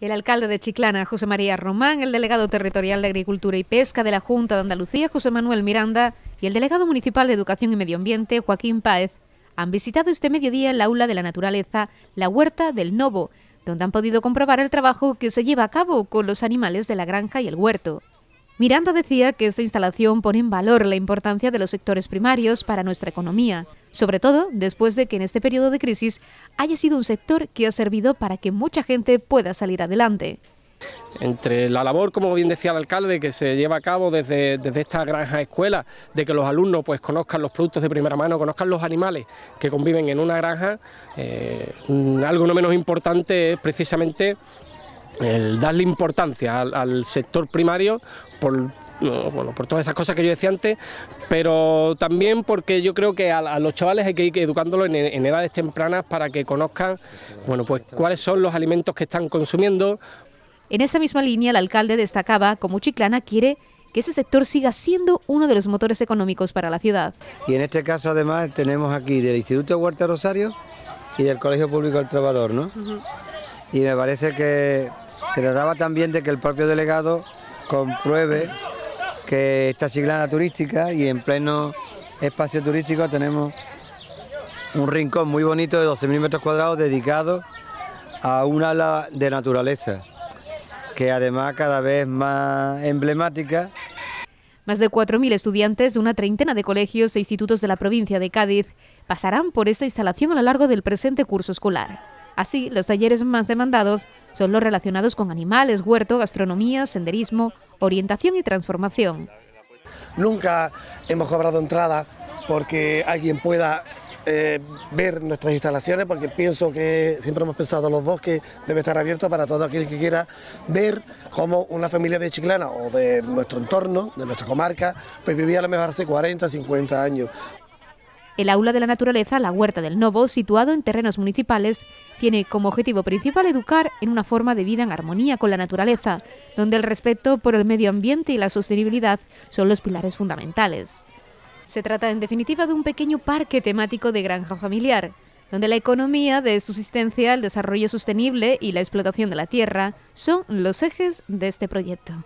El alcalde de Chiclana, José María Román, el delegado territorial de Agricultura y Pesca de la Junta de Andalucía, José Manuel Miranda, y el delegado municipal de Educación y Medio Ambiente, Joaquín Páez, han visitado este mediodía el aula de la naturaleza, la huerta del Novo, donde han podido comprobar el trabajo que se lleva a cabo con los animales de la granja y el huerto. Miranda decía que esta instalación pone en valor la importancia de los sectores primarios para nuestra economía, sobre todo después de que en este periodo de crisis haya sido un sector que ha servido para que mucha gente pueda salir adelante. Entre la labor, como bien decía el alcalde, que se lleva a cabo desde, esta granja escuela, de que los alumnos pues conozcan los productos de primera mano, conozcan los animales que conviven en una granja, eh, algo no menos importante es precisamente el darle importancia al, sector primario por, bueno, por todas esas cosas que yo decía antes, pero también porque yo creo que a, los chavales hay que ir educándolos en, edades tempranas para que conozcan bueno, pues, cuáles son los alimentos que están consumiendo. En esa misma línea, el alcalde destacaba como Chiclana quiere que ese sector siga siendo uno de los motores económicos para la ciudad. Y en este caso, además, tenemos aquí del Instituto Huerta Rosario y del Colegio Público del Trabajador, ¿no? y me parece que se trataba también de que el propio delegado compruebe que esta siglana turística y en pleno espacio turístico tenemos un rincón muy bonito de 12.000 metros cuadrados dedicado a un ala de naturaleza, que además cada vez más emblemática. Más de 4.000 estudiantes de una treintena de colegios e institutos de la provincia de Cádiz pasarán por esta instalación a lo largo del presente curso escolar. Así, los talleres más demandados son los relacionados con animales, huerto, gastronomía, senderismo, orientación y transformación. Nunca hemos cobrado entrada porque alguien pueda eh, ver nuestras instalaciones, porque pienso que siempre hemos pensado los dos que debe estar abierto para todo aquel que quiera ver cómo una familia de Chiclana o de nuestro entorno, de nuestra comarca, pues vivía a lo mejor hace 40, 50 años. El Aula de la Naturaleza, la Huerta del Novo, situado en terrenos municipales, tiene como objetivo principal educar en una forma de vida en armonía con la naturaleza, donde el respeto por el medio ambiente y la sostenibilidad son los pilares fundamentales. Se trata en definitiva de un pequeño parque temático de granja familiar, donde la economía de subsistencia, el desarrollo sostenible y la explotación de la tierra son los ejes de este proyecto.